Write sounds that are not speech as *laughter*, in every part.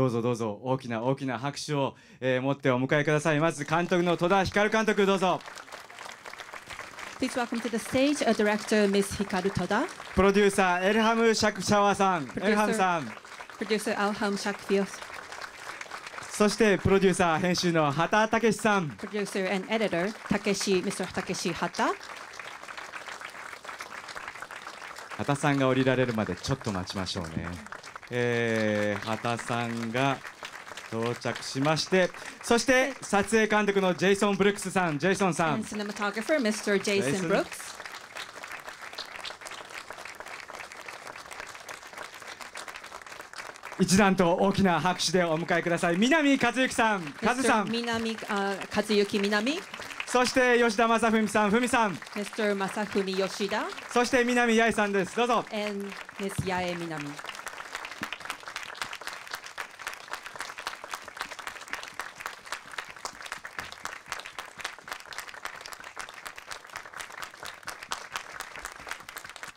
どうぞどうぞ大きな大きな拍手を、えー、持ってお迎えくださいまず監督の戸田光監督どうぞプロデューサーエルハム・シャクシャワさんエルハムさんそしてプロデューサー編集の畑武さんプロデューサー and editor 武志 Mr. 武志畑さんが降りられるまでちょっと待ちましょうねえー、畑さんが到着しましてそして撮影監督のジェイソン・ブルックスさんジェイソンさん一段と大きな拍手でお迎えください南和幸さん和さん南あ和幸南そして吉田正文さん、文さん。Mr. 正文吉田。そして南八重さんです。どうぞ。And Miss 八重南。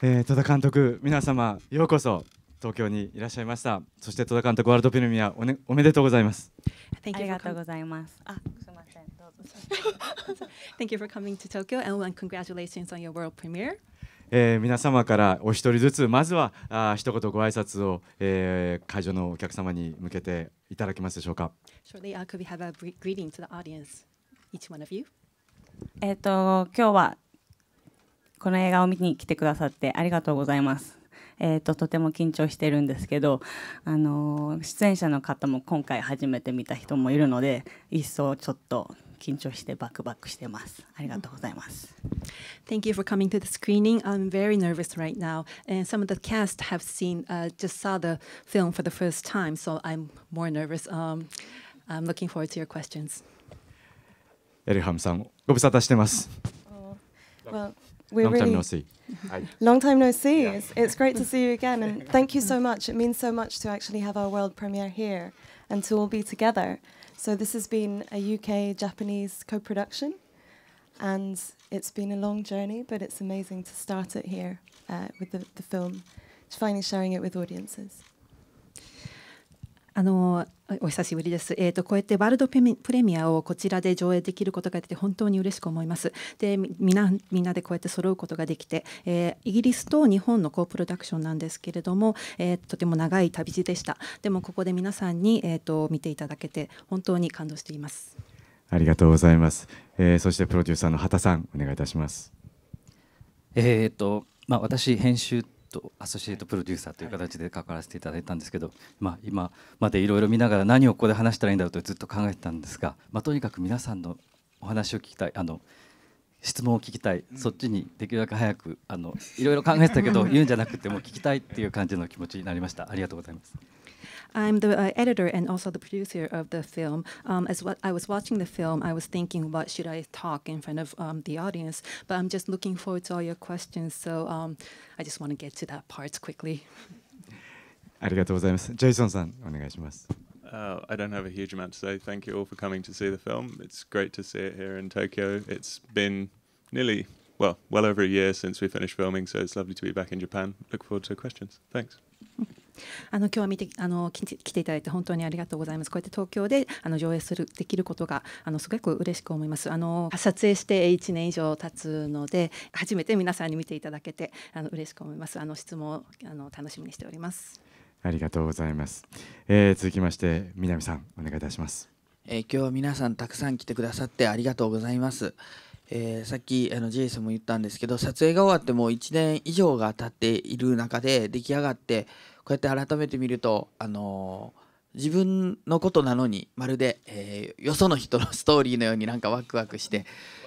えー、戸田監督皆様ようこそ東京にいらっしゃいましたそして戸田監督ワールドプレミアお,、ね、おめでとうございますありがとうございますあすみませんどうぞ *laughs* Thank you for coming to Tokyo and congratulations on your world premiere えー、皆様からお一人ずつまずはあ一言ご挨拶を、えー、会場のお客様に向けていただけますでしょうか。Shortly, uh, could we have a greeting to the audience, each one of you? えっと今日はこの映画を見に来てくださってありがとうございます。えーと、とても緊張してるんですけど、あのー、出演者の方も今回初めて見た人もいるので一層ちょっと緊張してバクバクしてます。ありがとうございます。Thank you for coming to the screening. I'm very nervous right now, and some of the cast have seen, uh, just saw the film for the first time, so I'm more nervous. Um, I'm looking forward to your questions. エルハムさん、ご無沙汰してます。Well, We're Long really time no see. Long time no see. Yeah. It's, it's great to see you again. And *laughs* thank you so much. It means so much to actually have our world premiere here and to all be together. So this has been a UK Japanese co production. And it's been a long journey, but it's amazing to start it here uh, with the, the film, finally sharing it with audiences. あのお久しぶりです。えっ、ー、とこうやってワールドプレミアをこちらで上映できることができて本当に嬉しく思います。でみんなみんなでこうやって揃うことができて、えー、イギリスと日本のコープロダクションなんですけれども、えー、とても長い旅路でした。でもここで皆さんにえっ、ー、と見ていただけて本当に感動しています。ありがとうございます。えー、そしてプロデューサーの畑さんお願いいたします。えっ、とまあ私編集とアソシエイトプロデューサーという形で関わらせていただいたんですけど、まあ、今までいろいろ見ながら何をここで話したらいいんだろうとずっと考えてたんですが、まあ、とにかく皆さんのお話を聞きたいあの質問を聞きたい、そっちにできるだけ早くあのいろいろ考えてたけど言うんじゃなくても聞きたいっていう感じの気持ちになりましたありがとうございます。I'm the uh, editor and also the producer of the film. Um, as what I was watching the film, I was thinking, what should I talk in front of um, the audience? But I'm just looking forward to all your questions, so um, I just want to get to that part quickly. ありがとうございます。ジェイソンさん、お願いします。Uh, *laughs* I don't have a huge amount to say. Thank you all for coming to see the film. It's great to see it here in Tokyo. It's been nearly, well, well over a year since we finished filming, so it's lovely to be back in Japan. Look forward to questions. Thanks. *laughs* あの今日は見てあの来ていただいて本当にありがとうございます。こうやって東京であの上映するできることがあのすごく嬉しく思います。あの撮影して1年以上経つので初めて皆さんに見ていただけてあの嬉しく思います。あの質問あの楽しみにしております。ありがとうございます。えー、続きまして南さんお願いいたします。えー、今日は皆さんたくさん来てくださってありがとうございます。えー、さっきあのジェイソンも言ったんですけど撮影が終わってもう1年以上が経っている中で出来上がってこうやって改めて見るとあの自分のことなのにまるで、えー、よその人のストーリーのようになんかワクワクして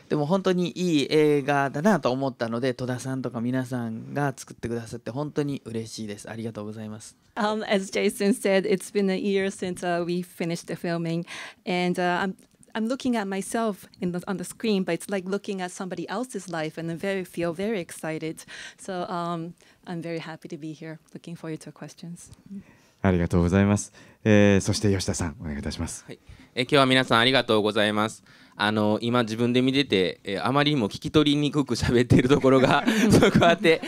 でも本当にいい映画だなと思ったので戸田さんとか皆さんが作ってくださって本当に嬉しいですありがとうございます。Um, as Jason said, it's been a year since、uh, we finished the filming, and、uh, I'm I'm looking at myself the, on the screen, but it's like looking at somebody else's life, and I very feel very excited. So um, I'm very happy to be here. Looking forward to questions. ありがとうございます。えー、そして吉田さんお願いいたします。はい、えー、今日は皆さんありがとうございます。あの今自分で見てて、えー、あまりにも聞き取りにくく喋ってるところがそうこうやって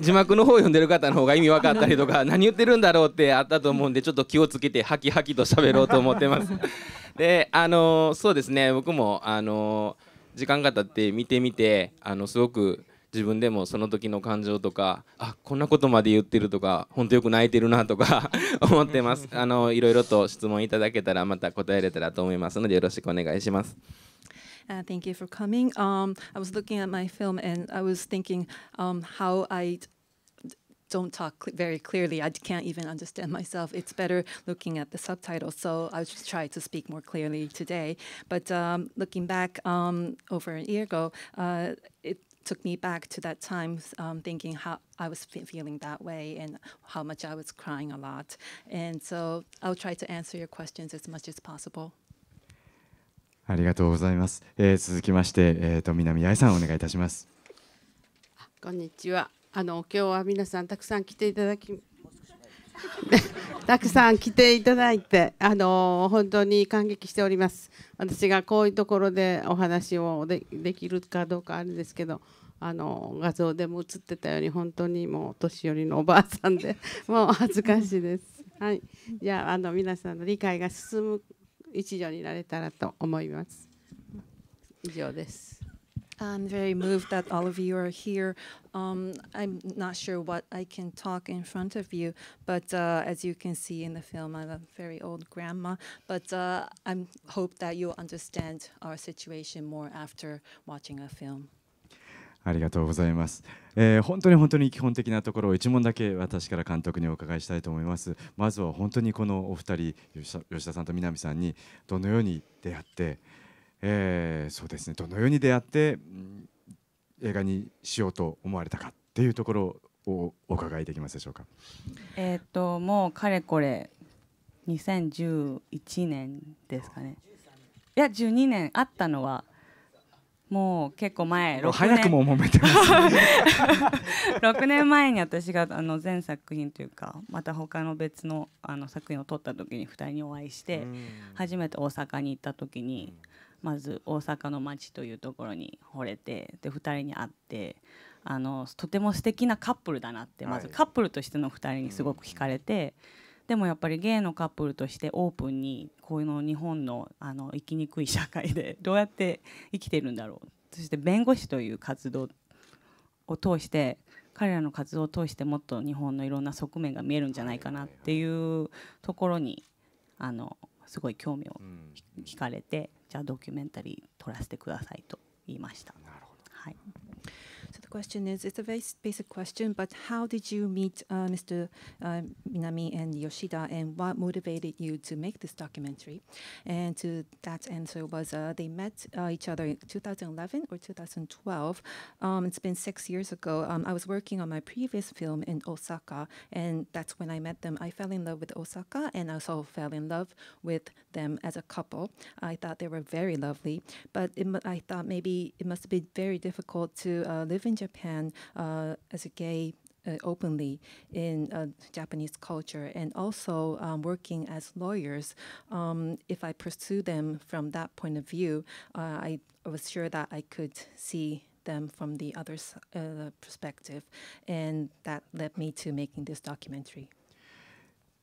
字幕の方を読んでる方の方が意味分かったりとか *laughs* 何言ってるんだろうってあったと思うんでちょっと気をつけてハキハキと喋ろうと思ってます。であのそうですね僕もあの時間が経って見てみてあのすごく自分でもその時の感情とかあこんなことまで言ってるとか本当よく泣いてるなとか思ってますあのいろいろと質問いただけたらまた答えれたらと思いますのでよろしくお願いします。Uh, thank you for coming. Um, I was looking at my film and I was thinking um, how I don't talk cl very clearly. I can't even understand myself. It's better looking at the subtitles. So I'll just try to speak more clearly today. But um, looking back um, over a year ago, uh, it took me back to that time, um, thinking how I was feeling that way and how much I was crying a lot. And so I'll try to answer your questions as much as possible. ありがとうございます。えー、続きまして、えー、と南愛さんお願いいたします。こんにちは。あの今日は皆さんたくさん来ていただき *laughs* たくさん来ていただいて、あのー、本当に感激しております。私がこういうところでお話をできるかどうかあれですけど、あのー、画像でも映ってたように本当にもう年寄りのおばあさんで、*laughs* もう恥ずかしいです。はい、じゃああの皆さんの理解が進む一助になれたらと思います。以上です。I'm very moved that all of you are here. Um, I'm not sure what I can talk in front of you, but uh, as you can see in the film, I'm a very old grandma. But uh, I hope that you'll understand our situation more after watching a film. ありがとうございます、えー、本当に本当に基本的なところを1問だけ私から監督にお伺いしたいと思いますまずは本当にこのお二人吉田さんと南さんにどのように出会ってえー、そうですねどのように出会って、映画にしようと思われたかっていうところをお伺いできますでしょうか。えっ、ともうかれこれ2011年ですかね。いや12年あったのはもう結構前6早くも揉めてます、6 *laughs* 年前に私があの全作品というかまた他の別のあの作品を撮った時に2人にお会いして初めて大阪に行った時にまず大阪の街というところに惚れてで2人に会ってあのとても素敵なカップルだなってまずカップルとしての2人にすごく惹かれて。でもやっぱりゲイのカップルとしてオープンにこういうの日本のあの生きにくい社会で *laughs* どうやって生きてるんだろうそして弁護士という活動を通して彼らの活動を通してもっと日本のいろんな側面が見えるんじゃないかなっていうところにあのすごい興味を惹かれてじゃあドキュメンタリー撮らせてくださいと言いました。なるほどはい、The question is, it's a very basic question, but how did you meet uh, Mr. Uh, Minami and Yoshida, and what motivated you to make this documentary? And to that answer was uh, they met uh, each other in 2011 or 2012. Um, it's been six years ago. Um, I was working on my previous film in Osaka, and that's when I met them. I fell in love with Osaka, and I also fell in love with them as a couple. I thought they were very lovely, but I thought maybe it must have been very difficult to uh, live in Japan as a gay openly in uh, Japanese culture and also um, working as lawyers, um, if I pursue them from that point of view, uh, I was sure that I could see them from the other uh, perspective. And that led me to making this documentary.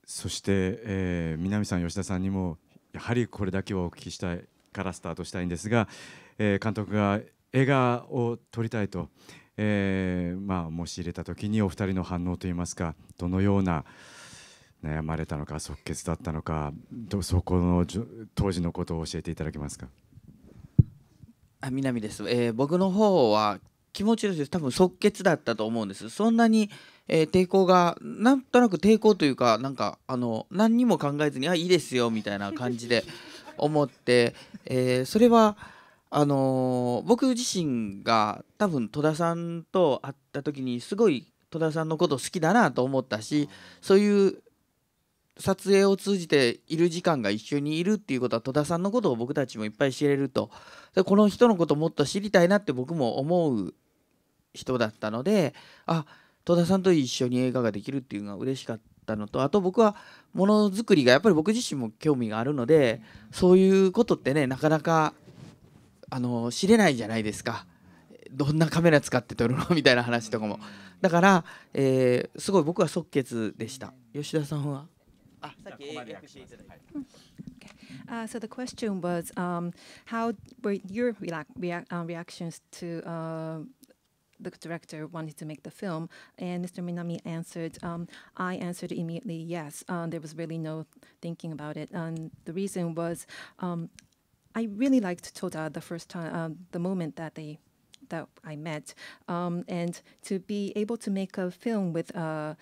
そして、えー、南さん、吉田さんにもやはりこれだけはお聞きしたいからスタートしたいんですが、えー、監督が映画を撮りたいと。えー、まあ、し入れた時にお二人の反応といいますかどのような悩まれたのか即決だったのかそこの当時のことを教えていただけますかあ南です、えー、僕の方は気持ちです多分即決だったと思うんですそんなに、えー、抵抗がなんとなく抵抗というかなんかあの何にも考えずにあいいですよみたいな感じで思って、えー、それはあのー、僕自身が多分戸田さんと会った時にすごい戸田さんのこと好きだなと思ったしそういう撮影を通じている時間が一緒にいるっていうことは戸田さんのことを僕たちもいっぱい知れるとでこの人のこともっと知りたいなって僕も思う人だったのであ戸田さんと一緒に映画ができるっていうのが嬉しかったのとあと僕はものづくりがやっぱり僕自身も興味があるのでそういうことってねなかなかあの知れないじゃないですかどんなカメラ使って撮るのみたいな話とかもだから、えー、すごい僕は即決でした吉田さんはあさっき Uh, so the question was, um, how were your reac reac uh, reactions to uh, the director wanted to make the film? And Mr. Minami answered, um, I answered immediately yes. Um, there was really no thinking about it. And the reason was, I really liked Toda the first time, um, uh, the moment that they that I met, um, and to be able to make a film with uh,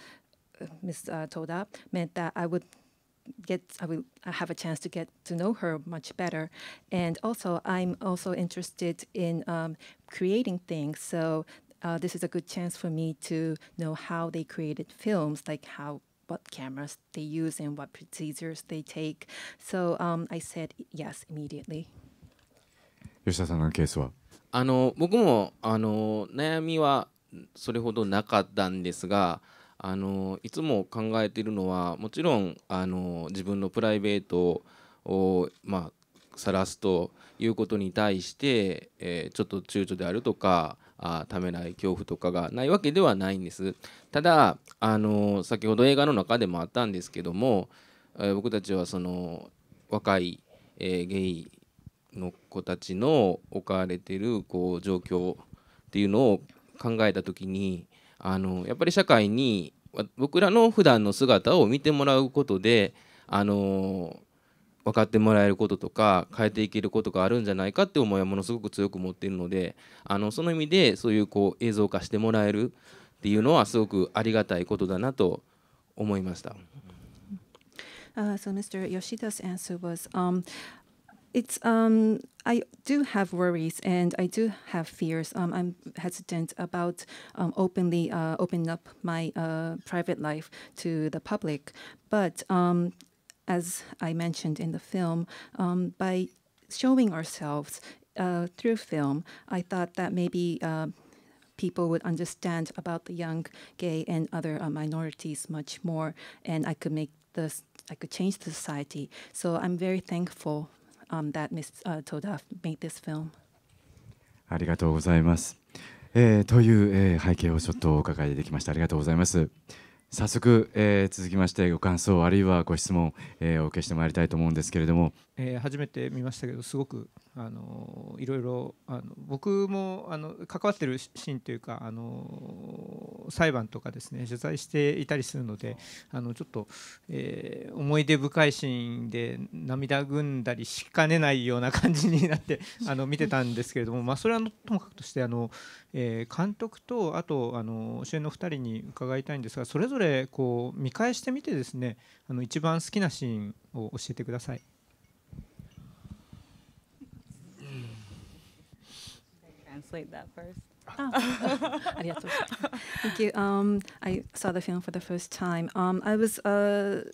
Miss uh, Toda meant that I would get I will have a chance to get to know her much better, and also I'm also interested in um, creating things. So uh, this is a good chance for me to know how they created films, like how what cameras they use and what procedures they take. So um, I said yes immediately. 吉田さんのケースはあの僕もあの悩みはそれほどなかったんですがあのいつも考えているのはもちろんあの自分のプライベートをまあ晒すということに対して、えー、ちょっと躊躇であるとかあためらい恐怖とかがないわけではないんですただあの先ほど映画の中でもあったんですけども、えー、僕たちはその若い、えー、ゲイの子たちの置かれてるこう状況っていうのを考えた時にあのやっぱり社会に僕らの普段の姿を見てもらうことであの分かってもらえることとか変えていけることがあるんじゃないかって思いはものすごく強く持っているのであのその意味でそういうこう映像化してもらえるっていうのはすごくありがたいことだなと思いました。Uh, so Mr. Yoshida's answer was, um, it's um, I do have worries and I do have fears. Um, I'm hesitant about um, openly uh, opening up my uh, private life to the public, but um, as I mentioned in the film, um, by showing ourselves uh, through film, I thought that maybe uh, people would understand about the young gay and other uh, minorities much more, and I could make this, I could change the society. So I'm very thankful um, that Ms. Uh, Toda made this film. ありがとうございます。えー、という、えー、背景をちょっとお伺いできました。ありがとうございます。早速、えー、続きましてご感想あるいはご質問、えー、お受けしてまいりたいと思うんですけれども、えー、初めて見ましたけどすごくあのいろいろあの僕もあの関わってるシーンというかあの裁判とかですね取材していたりするのであのちょっと、えー、思い出深いシーンで涙ぐんだりしかねないような感じになってあの見てたんですけれども、まあ、それはともかくとしてあの、えー、監督とあとあの主演の2人に伺いたいんですがそれぞれこう見返してみてですねあの一番好きなシーンを教えてください。translate that first. oh. *laughs* Thank you. Um, I saw the film for the first time. Um, I was. Uh,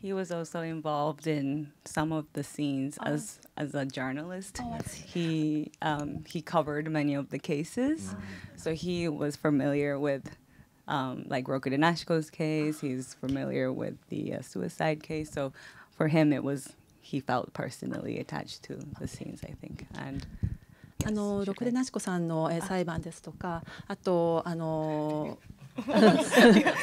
he was also involved in some of the scenes oh. as as a journalist. Oh, he um, he covered many of the cases, ah. so he was familiar with um, like Rokudenashiko's case. He's familiar with the uh, suicide case. So for him, it was he felt personally attached to the scenes, I think. And あのろくでなしこさんの、え裁判ですとかあとあの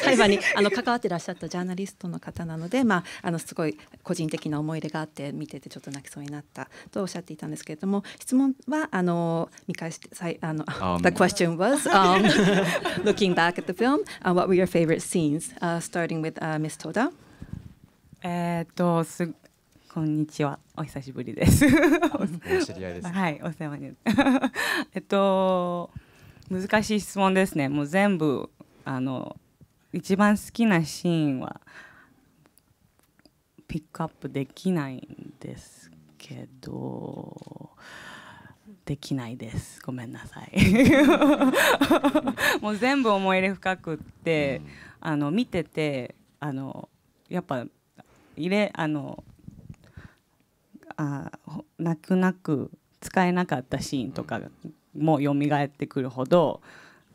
裁判にあの関わっていらっしゃったジャーナリストの方なので、まあ、あのすごい個人的な思い入れがあって見ててちょっと泣きそうになったとおっしゃっていたんですけれども質問はあの見返してさい、あの、um, The question was、um, looking back at the film、uh, what were your favorite scenes、uh, starting with、uh, Miss Toda? えっとすこんにちは。お久しぶりです。お知り合いです。はい、お世話に。*laughs* えっと難しい質問ですね。もう全部あの一番好きなシーンはピックアップできないんですけど。できないですごめんなさい *laughs* もう全部思い入れ深くって、うん、あの見ててあのやっぱ入れあのあ泣く泣く使えなかったシーンとかも蘇ってくるほど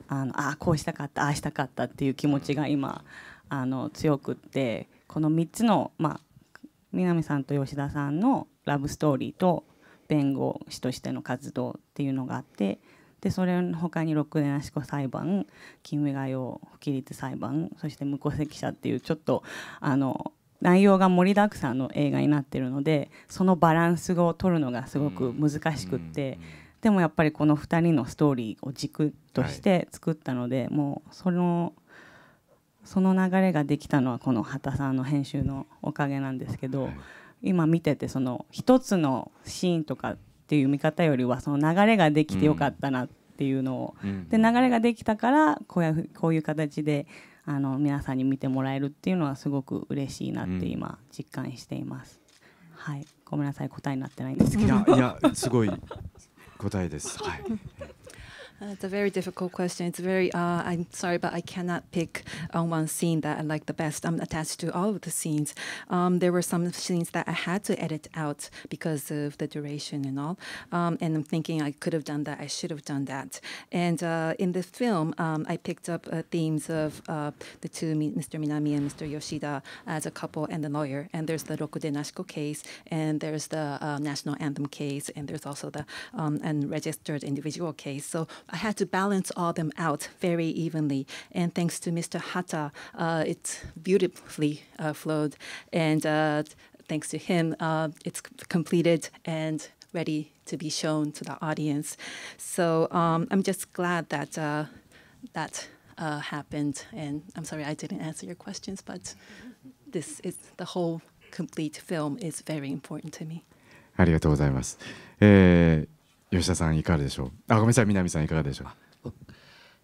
あのあこうしたかったああしたかったっていう気持ちが今あの強くってこの3つの、まあ、南さんと吉田さんのラブストーリーと弁護士としての活動っていうのがあってでそれの他に「ろくでなし子裁判」「金目がを不起立裁判」そして「無戸籍者」っていうちょっとあの内容が盛りだくさんの映画になってるのでそのバランスを取るのがすごく難しくって、でもやっぱりこの2人のストーリーを軸として作ったので、はい、もうそのその流れができたのはこの畑さんの編集のおかげなんですけど、今見ててその一つのシーンとかっていう見方よりはその流れができてよかったなっていうのを、で流れができたからこうこういう形であの皆さんに見てもらえるっていうのはすごく嬉しいなって今実感しています、うん、はいごめんなさい答えになってないんですけどいやいやすごい答えですはい *laughs* Uh, it's a very difficult question. It's very, uh, I'm sorry, but I cannot pick on uh, one scene that I like the best. I'm attached to all of the scenes. Um, there were some scenes that I had to edit out because of the duration and all. Um, and I'm thinking I could have done that, I should have done that. And uh, in the film, um, I picked up uh, themes of uh, the two, Mr. Minami and Mr. Yoshida, as a couple and the lawyer. And there's the Roku de Nashiko case, and there's the national anthem case, and there's also the um, unregistered individual case. So I had to balance all them out very evenly. And thanks to Mr. Hata, uh, it beautifully uh, flowed. And uh, thanks to him, uh, it's completed and ready to be shown to the audience. So um, I'm just glad that uh, that uh, happened. And I'm sorry I didn't answer your questions, but this is the whole complete film is very important to me. ありがとうございます。えー吉田さんいかがでしょうあごめんなさい南さんいかがでしょう、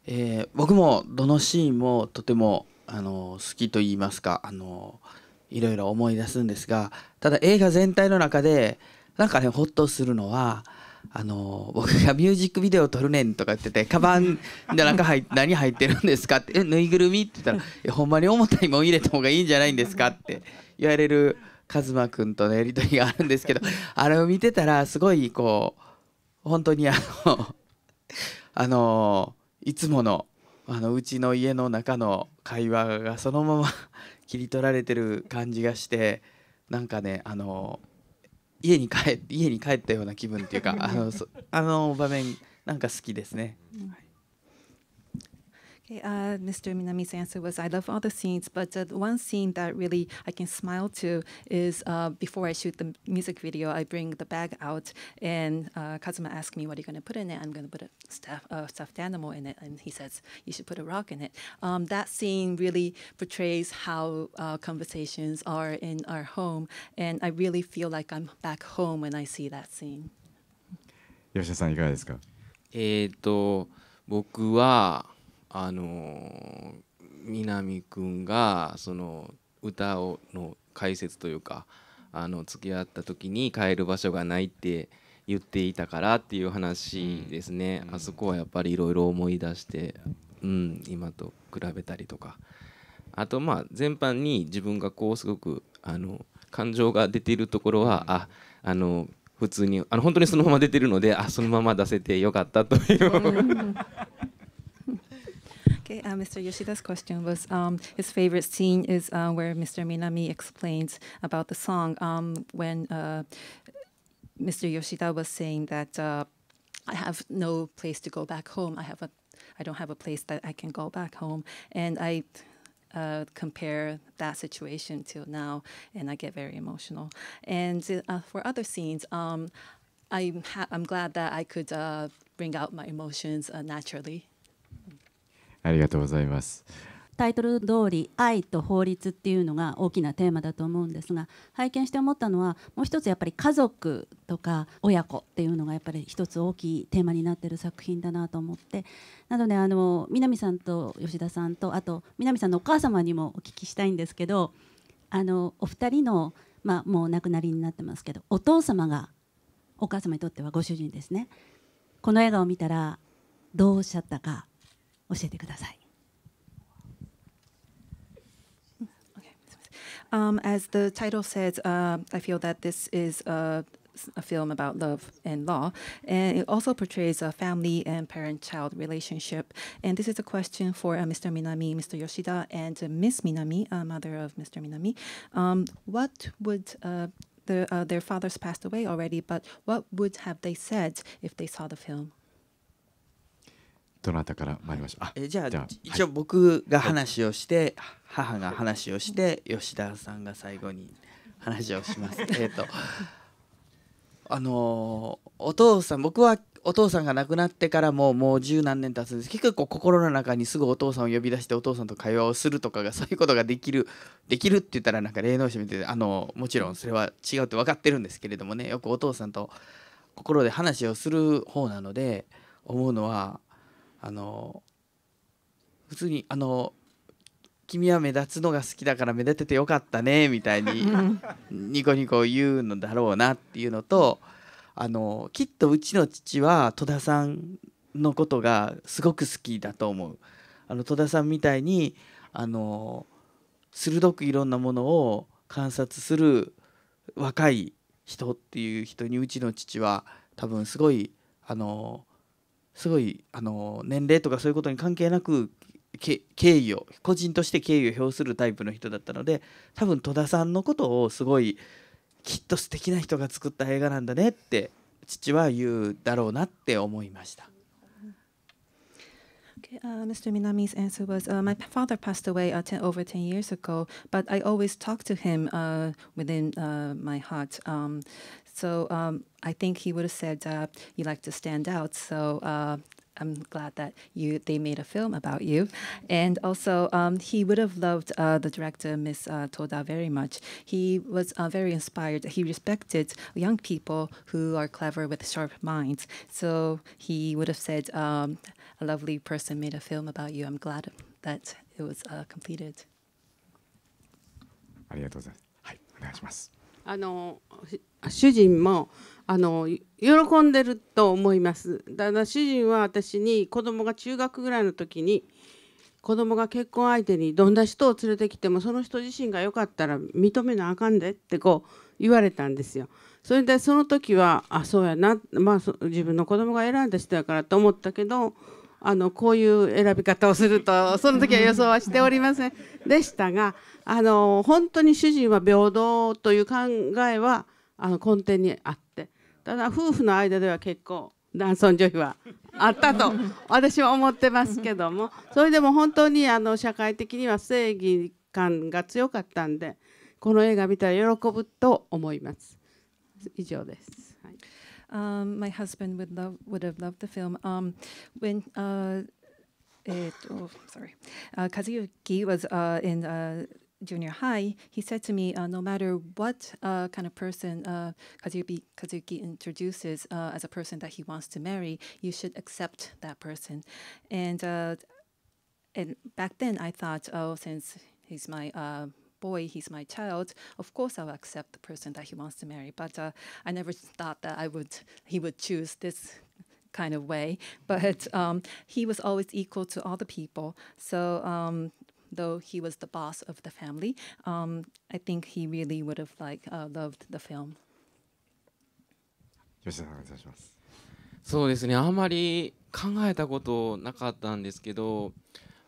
えー、僕もどのシーンもとてもあの好きと言いますかあのいろいろ思い出すんですがただ映画全体の中でなんかねほっとするのはあの僕が「ミュージックビデオ撮るねん」とか言ってて「カバンで中入 *laughs* 何入ってるんですか?」って「えぬいぐるみ?」って言ったら「ほんまに重たいもん入れた方がいいんじゃないんですか?」って言われる一馬君とのやり取りがあるんですけどあれを見てたらすごいこう。本当にあの *laughs* あのいつものあのうちの家の中の会話がそのまま切り取られてる感じがしてなんかねあの家に帰家に帰ったような気分っていうかあのあの場面なんか好きですね。はい Uh, Mr. Minami's answer was, I love all the scenes, but uh, the one scene that really I can smile to is uh, before I shoot the music video, I bring the bag out, and uh, Kazuma asks me, what are you going to put in it? I'm going to put a staff, stuffed animal in it, and he says, you should put a rock in it. Um, that scene really portrays how uh, conversations are in our home, and I really feel like I'm back home when I see that scene. Yoshida-san, 吉田さんいかがですかえっと僕はあの南くんがその歌をの解説というかあの付き合った時に帰る場所がないって言っていたからっていう話ですね、うん、あそこはやっぱりいろいろ思い出して、うん、今と比べたりとかあとまあ全般に自分がこうすごくあの感情が出ているところは、うん、ああの普通にあの本当にそのまま出てるのであそのまま出せてよかったという、うん。Okay, uh, Mr. Yoshida's question was um, his favorite scene is uh, where Mr. Minami explains about the song um, when uh, Mr. Yoshida was saying that uh, I have no place to go back home. I have a, I don't have a place that I can go back home, and I. Uh, compare that situation to now, and I get very emotional. And uh, for other scenes, um, I'm, I'm glad that I could uh, bring out my emotions uh, naturally ありがとうございます。タイトル通り愛と法律っていうのが大きなテーマだと思うんですが拝見して思ったのはもう一つやっぱり家族とか親子っていうのがやっぱり一つ大きいテーマになってる作品だなと思ってなのであの南さんと吉田さんとあと南さんのお母様にもお聞きしたいんですけどあのお二人の、まあ、もう亡くなりになってますけどお父様がお母様にとってはご主人ですねこの映画を見たらどうおっしゃったか教えてください。Um, as the title says, uh, I feel that this is a, a, film about love and law, and it also portrays a family and parent-child relationship. And this is a question for uh, Mr. Minami, Mr. Yoshida, and uh, Miss Minami, uh, mother of Mr. Minami. Um, what would uh, the, uh, their fathers passed away already, but what would have they said if they saw the film? どなたから参りましょう。はい、えじゃあ一応僕が話をして、はい、母が話をして吉田さんが最後に話をします。*laughs* えっとあのー、お父さん僕はお父さんが亡くなってからももう十何年経つんです結構心の中にすぐお父さんを呼び出してお父さんと会話をするとかがそういうことができるできるって言ったらなんか霊能者見てあのもちろんそれは違うって分かってるんですけれどもねよくお父さんと心で話をする方なので思うのはあの普通にあの「君は目立つのが好きだから目立ててよかったね」みたいにニコニコ言うのだろうなっていうのとあのきっとうちの父は戸田さんのことがすごく好きだと思う。あの戸田さんみたいにあの鋭くいろんなものを観察する若い人っていう人にうちの父は多分すごいあのすごいあの年齢とかそういうことに関係なく敬意を個人として敬意を表するタイプの人だったので多分戸田さんのことをすごいきっと素敵な人が作った映画なんだねって父は言うだろうなって思いました。Uh, Mr. Minami's answer was, uh, my father passed away uh, ten, over 10 years ago, but I always talk to him uh, within uh, my heart. Um, so um, I think he would have said, uh, you like to stand out. So I'm glad that you they made a film about you. And also, um, he would have loved uh, the director, Miss uh, Toda, very much. He was uh, very inspired. He respected young people who are clever with sharp minds. So he would have said, um, a lovely person made a film about you. I'm glad that it was、uh, completed. ありがとうございます。はい、お願いします。あの主人もあの喜んでると思います。だだ主人は私に子供が中学ぐらいの時に子供が結婚相手にどんな人を連れてきてもその人自身が良かったら認めなあかんでってこう言われたんですよ。それでその時はあそうやな、まあ、自分の子供が選んだ人やからと思ったけどあのこういう選び方をするとその時は予想はしておりませんでしたがあの本当に主人は平等という考えはあの根底にあってただ夫婦の間では結構男尊女卑はあったと私は思ってますけどもそれでも本当にあの社会的には正義感が強かったんでこの映画見たら喜ぶと思います。以上です Um, my husband would love would have loved the film. Um, when uh, it, oh, sorry, uh, Kazuyuki was uh, in uh, junior high, he said to me, uh, no matter what uh, kind of person uh, Kazuki, Kazuki introduces uh, as a person that he wants to marry, you should accept that person. And uh, and back then I thought, oh, since he's my boy, he's my child, of course I'll accept the person that he wants to marry. But uh, I never thought that I would he would choose this kind of way. But um, he was always equal to all the people. So um, though he was the boss of the family, um, I think he really would have like uh, loved the film. そうですねあんまり考えたことなかったんですけど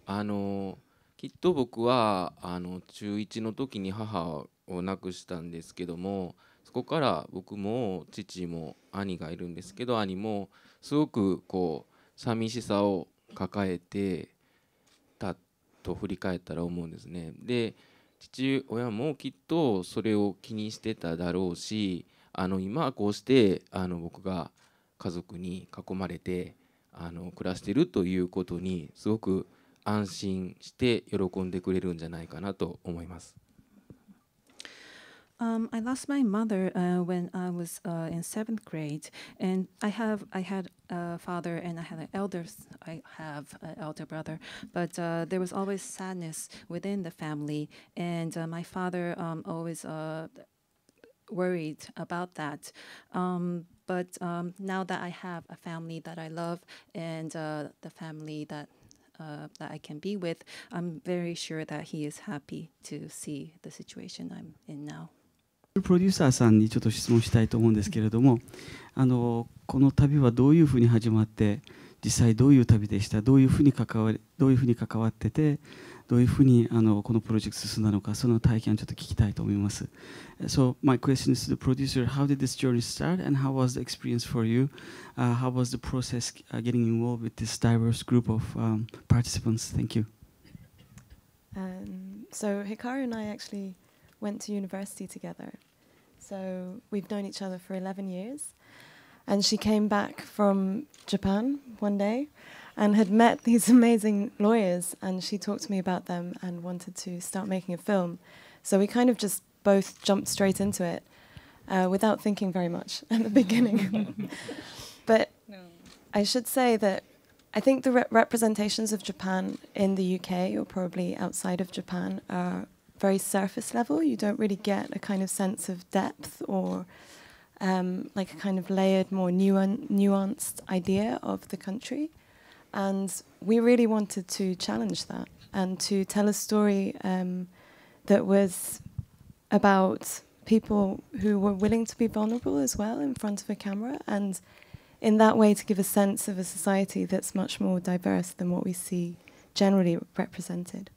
あのーきっと僕はあの中1の時に母を亡くしたんですけどもそこから僕も父も兄がいるんですけど兄もすごくこう寂しさを抱えてたと振り返ったら思うんですね。で父親もきっとそれを気にしてただろうしあの今こうしてあの僕が家族に囲まれてあの暮らしてるということにすごく安心して喜んでくれるんじゃないかなと思います。Um, I lost my mother uh, when I was uh, in seventh grade, and I have I had a father and I had an elder. I have an elder brother, but uh, there was always sadness within the family, and uh, my father um, always uh, worried about that. Um, but um, now that I have a family that I love and uh, the family that uh, that I can be with, I'm very sure that he is happy to see the situation I'm in now. プロデューサーさんにちょっと質問したいと思うんですけれども、あのこの旅はどういうふうに始まって、実際どういう旅でした、どういうふうに関わどういうふうに関わってて、どういうふうにあのこのプロジェクト進んだのか、その体験をちょっと聞きたいと思います。So my question is to the producer: How did this journey start, and how was the experience for you? Uh, how was the process uh, getting involved with this diverse group of um, participants? Thank you. Um, so Hikaru and I actually went to university together. So we've known each other for 11 years. And she came back from Japan one day and had met these *laughs* amazing lawyers, and she talked to me about them and wanted to start making a film. So we kind of just both jumped straight into it uh, without thinking very much *laughs* at the beginning. *laughs* but no. I should say that I think the re representations of Japan in the UK or probably outside of Japan are very surface level. You don't really get a kind of sense of depth or um, like a kind of layered, more nuan nuanced idea of the country. And we really wanted to challenge that and to tell a story um, that was about people who were willing to be vulnerable as well in front of a camera and in that way to give a sense of a society that's much more diverse than what we see generally represented.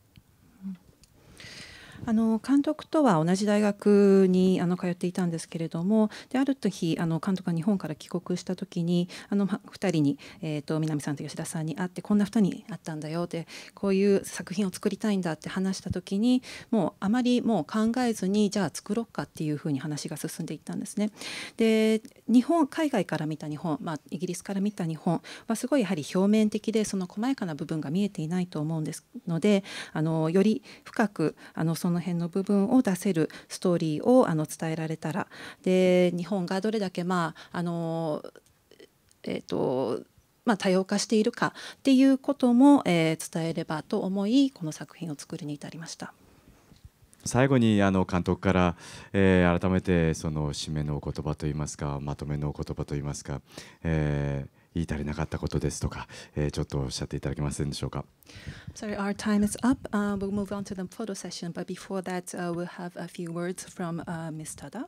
あの監督とは同じ大学にあの通っていたんですけれどもである時あの監督が日本から帰国した時にあの2人に、えーと、南さんと吉田さんに会ってこんな2人に会ったんだよってこういう作品を作りたいんだって話した時にもうあまりもう考えずにじゃあ作ろうかっていうふうに話が進んでいったんですね。で日本海外から見た日本、まあ、イギリスから見た日本はすごいやはり表面的でその細やかな部分が見えていないと思うんですのであのより深くあのそのの辺の部分を出せるストーリーをあの伝えられたらで日本がどれだけまああのえっ、ー、とまあ、多様化しているかっていうことも、えー、伝えればと思いこの作品を作るに至りました最後にあの監督から、えー、改めてその締めのお言葉といいますかまとめのお言葉といいますか、えー言い足りなかったことですとか、えー、ちょっとおっしゃっていただけませんでしょうか。Sorry, our time is up.、Uh, we'll move on to the photo session, but before that,、uh, we'll have a few words from、uh, Ms. Tada.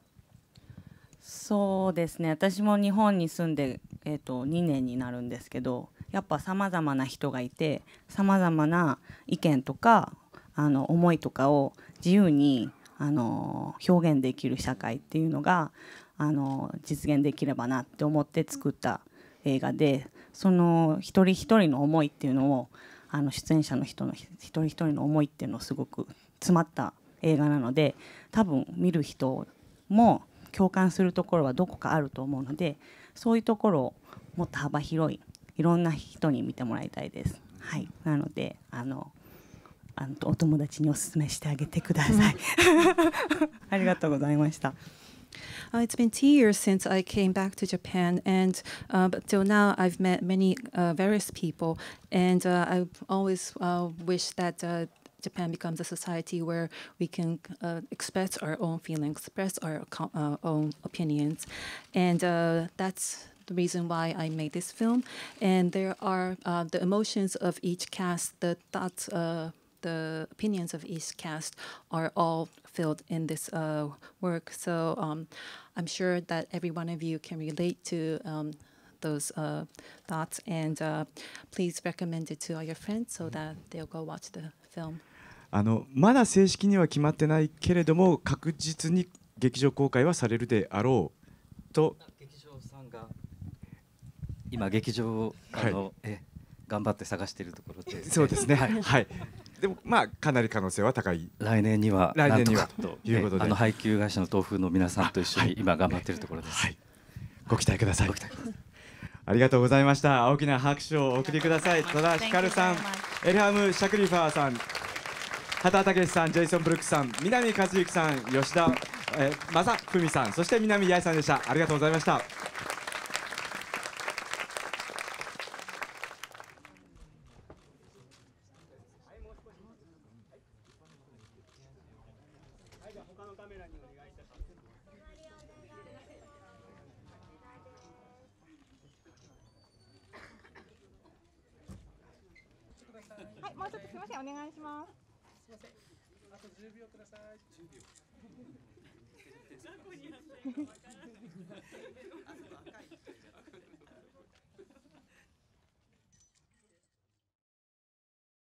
そうですね私も日本に住んで、えーと、2年になるんですけどやっぱさまざまな人がいてさまざまな意見とかあの思いとかを自由にあの表現できる社会っていうのがあの実現できればなって思って作った映画でその一人一人の思いっていうのをあの出演者の人の一人一人の思いっていうのをすごく詰まった映画なので多分見る人も共感するところはどこかあると思うのでそういうところをもっと幅広いいろんな人に見てもらいたいです。はい、なのであのあのお友達にお勧めしてあげてください。*laughs* ありがとうございました。Uh, it's been two years since I came back to Japan, and uh, but till now I've met many uh, various people, and uh, I always uh, wish that. Uh, Japan becomes a society where we can express our own feelings, express our own opinions, and that's the reason why I made this film. And there are the emotions of each cast, the thoughts the opinions of each cast are all fulfilled in this uh, work. So um, I'm sure that every one of you can relate to um, those uh, thoughts. And uh, please recommend it to all your friends so that they'll go watch the film. あのまだ正式には決まってないけれども確実に劇場公開はされるであろうと劇場さんが今劇場あの、はい、え頑張って探しているところで、ね、そうですねはい、はいでもまあかなり可能性は高い来年には来年にはということで、あの配給会社の豆腐の皆さんと一緒に今頑張っているところです、はい、ご期待くださいありがとうございました大きな拍手をお送りください戸田光さんエルハム・シャクリファーさん畑武さんジェイソン・ブルックさん南和幸さん吉田え正文さんそして南八重さんでしたありがとうございました三十九秒。真不容易。